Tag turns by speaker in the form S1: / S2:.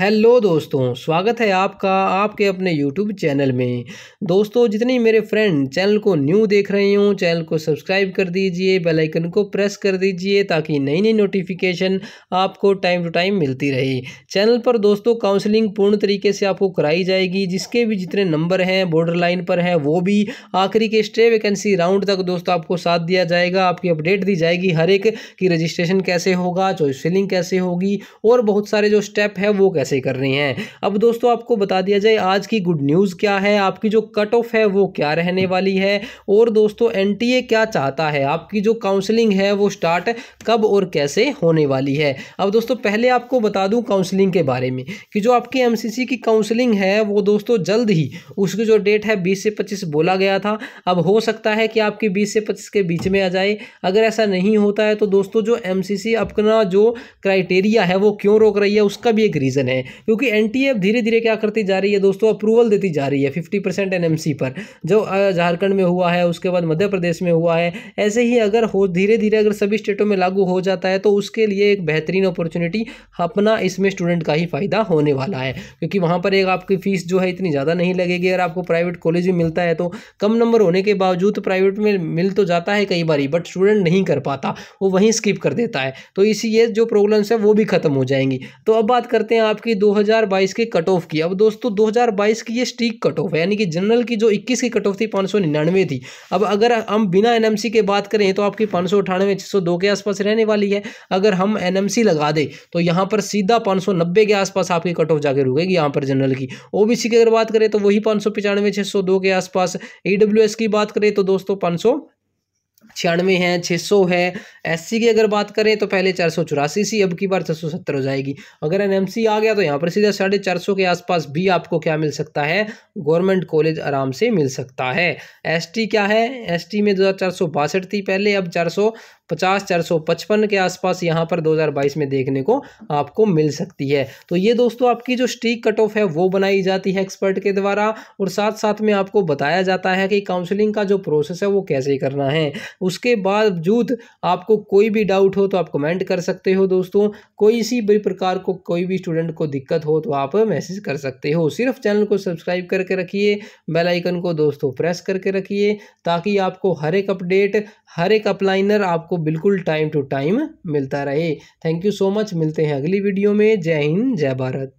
S1: hello दोस्तों स्वागत है आपका आपके अपने यूट्यूब चैनल में दोस्तों जितने मेरे फ्रेंड चैनल को न्यू देख रहे हों चैनल को सब्सक्राइब कर दीजिए बेल आइकन को प्रेस कर दीजिए ताकि नई नई नोटिफिकेशन आपको टाइम टू टाइम मिलती रहे चैनल पर दोस्तों काउंसलिंग पूर्ण तरीके से आपको कराई जाएगी जिसके भी जितने नंबर हैं बॉर्डर लाइन पर हैं वो भी आखिरी के स्टे वैकेंसी राउंड तक दोस्तों आपको साथ दिया जाएगा आपकी अपडेट दी जाएगी हर एक की रजिस्ट्रेशन कैसे होगा चॉइस फिलिंग कैसे होगी और बहुत सारे जो स्टेप है वो कैसे कैसे करनी है अब दोस्तों आपको बता दिया जाए आज की गुड न्यूज़ क्या है आपकी जो कट ऑफ है वो क्या रहने वाली है और दोस्तों एन क्या चाहता है आपकी जो काउंसलिंग है वो स्टार्ट कब और कैसे होने वाली है अब दोस्तों पहले आपको बता दूं काउंसलिंग के बारे में कि जो आपकी एम की काउंसलिंग है वो दोस्तों जल्द ही उसकी जो डेट है बीस से पच्चीस बोला गया था अब हो सकता है कि आपकी बीस से पच्चीस के बीच में आ जाए अगर ऐसा नहीं होता है तो दोस्तों जो सी अपना जो क्राइटेरिया है वो क्यों रोक रही है उसका भी एक रीज़न है हैं क्योंकि एन धीरे धीरे क्या करती जा रही है दोस्तों अप्रूवल देती जा रही है फिफ्टी परसेंट एन पर जो झारखंड में हुआ है उसके बाद मध्य प्रदेश में हुआ है ऐसे ही अगर हो धीरे धीरे अगर सभी स्टेटों में लागू हो जाता है तो उसके लिए एक बेहतरीन अपॉर्चुनिटी अपना इसमें स्टूडेंट का ही फ़ायदा होने वाला है क्योंकि वहाँ पर एक आपकी फ़ीस जो है इतनी ज़्यादा नहीं लगेगी अगर आपको प्राइवेट कॉलेज भी मिलता है तो कम नंबर होने के बावजूद प्राइवेट में मिल तो जाता है कई बार बट स्टूडेंट नहीं कर पाता वो वहीं स्किप कर देता है तो इसी ये जो प्रॉब्लम्स है वो भी ख़त्म हो जाएंगी तो अब बात करते हैं आपकी आपकी 2022 के कट ऑफ की अब दोस्तों 2022 की ये स्टीक कट ऑफ है यानी कि जनरल की जो 21 की कट ऑफ थी पाँच थी अब अगर हम बिना एनएमसी के बात करें तो आपकी पाँच सौ अठानवे के आसपास रहने वाली है अगर हम एनएमसी लगा दें तो यहाँ पर सीधा पाँच के आसपास आपकी कट ऑफ जाकर रुकेगी यहाँ पर जनरल की ओबीसी की अगर बात करें तो वही पाँच सौ के आसपास ई की बात करें तो दोस्तों पाँच छियानवे हैं छः सौ है एस की अगर बात करें तो पहले चार सौ चौरासी सी अब की बार छः सौ सत्तर हो जाएगी अगर एनएमसी आ गया तो यहाँ पर सीधा साढ़े चार सौ के आसपास भी आपको क्या मिल सकता है गवर्नमेंट कॉलेज आराम से मिल सकता है एसटी क्या है एसटी में दो हज़ार चार सौ बासठ थी पहले अब चार सौ पचास चार सौ पचपन के आसपास यहाँ पर 2022 में देखने को आपको मिल सकती है तो ये दोस्तों आपकी जो स्टीक कट ऑफ है वो बनाई जाती है एक्सपर्ट के द्वारा और साथ साथ में आपको बताया जाता है कि काउंसलिंग का जो प्रोसेस है वो कैसे करना है उसके बावजूद आपको कोई भी डाउट हो तो आप कमेंट कर सकते हो दोस्तों कोई इसी भी प्रकार को कोई भी स्टूडेंट को दिक्कत हो तो आप मैसेज कर सकते हो सिर्फ चैनल को सब्सक्राइब करके रखिए बेल आइकन को दोस्तों प्रेस करके रखिए ताकि आपको हर एक अपडेट हर एक अपलाइनर आपको बिल्कुल टाइम टू टाइम मिलता रहे थैंक यू सो मच मिलते हैं अगली वीडियो में जय हिंद जय भारत